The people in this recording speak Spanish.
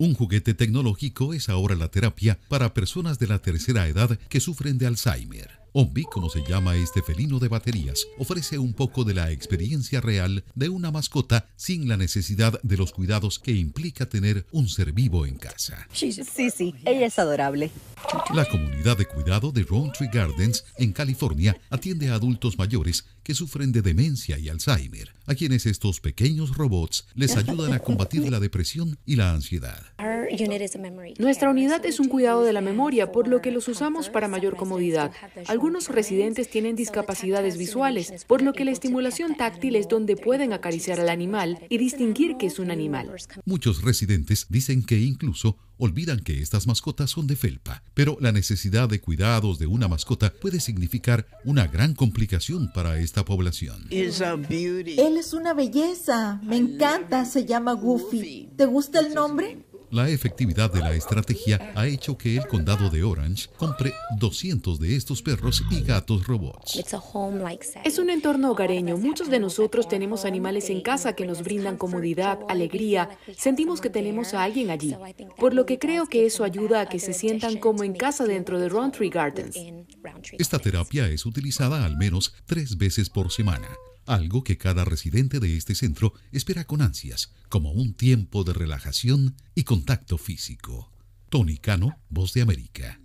Un juguete tecnológico es ahora la terapia para personas de la tercera edad que sufren de Alzheimer. Ombi, como se llama este felino de baterías, ofrece un poco de la experiencia real de una mascota sin la necesidad de los cuidados que implica tener un ser vivo en casa. Sí, sí, ella es adorable. La comunidad de cuidado de Tree Gardens en California atiende a adultos mayores que sufren de demencia y Alzheimer, a quienes estos pequeños robots les ayudan a combatir la depresión y la ansiedad. Nuestra unidad es un cuidado de la memoria, por lo que los usamos para mayor comodidad. Algunos residentes tienen discapacidades visuales, por lo que la estimulación táctil es donde pueden acariciar al animal y distinguir que es un animal. Muchos residentes dicen que incluso olvidan que estas mascotas son de felpa, pero la necesidad de cuidados de una mascota puede significar una gran complicación para esta población. Él es una belleza, me encanta, se llama Goofy. ¿Te gusta el nombre? La efectividad de la estrategia ha hecho que el condado de Orange compre 200 de estos perros y gatos robots. Es un entorno hogareño. Muchos de nosotros tenemos animales en casa que nos brindan comodidad, alegría. Sentimos que tenemos a alguien allí. Por lo que creo que eso ayuda a que se sientan como en casa dentro de Roundtree Gardens. Esta terapia es utilizada al menos tres veces por semana algo que cada residente de este centro espera con ansias, como un tiempo de relajación y contacto físico. Tony Cano, Voz de América.